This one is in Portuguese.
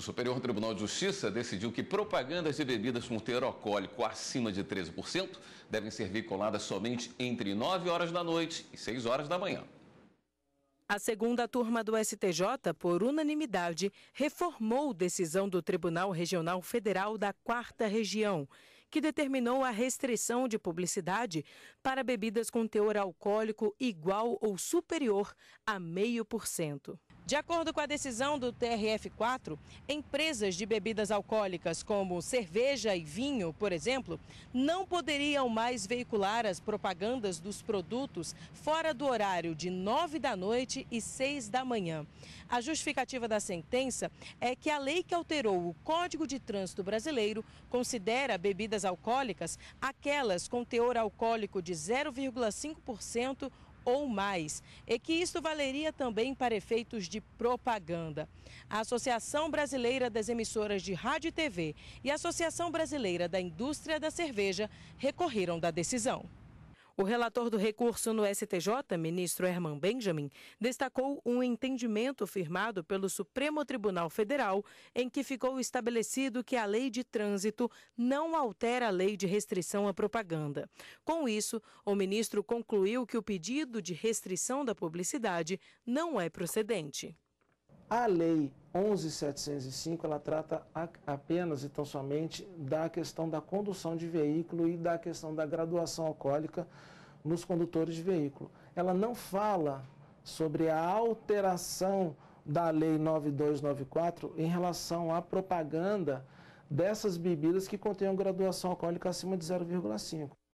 O Superior Tribunal de Justiça decidiu que propagandas de bebidas com teor alcoólico acima de 13% devem ser veiculadas somente entre 9 horas da noite e 6 horas da manhã. A segunda turma do STJ, por unanimidade, reformou decisão do Tribunal Regional Federal da Quarta Região, que determinou a restrição de publicidade para bebidas com teor alcoólico igual ou superior a meio por cento. De acordo com a decisão do TRF4, empresas de bebidas alcoólicas como cerveja e vinho, por exemplo, não poderiam mais veicular as propagandas dos produtos fora do horário de 9 da noite e 6 da manhã. A justificativa da sentença é que a lei que alterou o Código de Trânsito Brasileiro considera bebidas alcoólicas aquelas com teor alcoólico de 0,5% ou mais, e que isto valeria também para efeitos de propaganda. A Associação Brasileira das Emissoras de Rádio e TV e a Associação Brasileira da Indústria da Cerveja recorreram da decisão. O relator do recurso no STJ, ministro Herman Benjamin, destacou um entendimento firmado pelo Supremo Tribunal Federal, em que ficou estabelecido que a lei de trânsito não altera a lei de restrição à propaganda. Com isso, o ministro concluiu que o pedido de restrição da publicidade não é procedente. A lei 11705 ela trata apenas e tão somente da questão da condução de veículo e da questão da graduação alcoólica nos condutores de veículo. Ela não fala sobre a alteração da lei 9294 em relação à propaganda dessas bebidas que contenham graduação alcoólica acima de 0,5.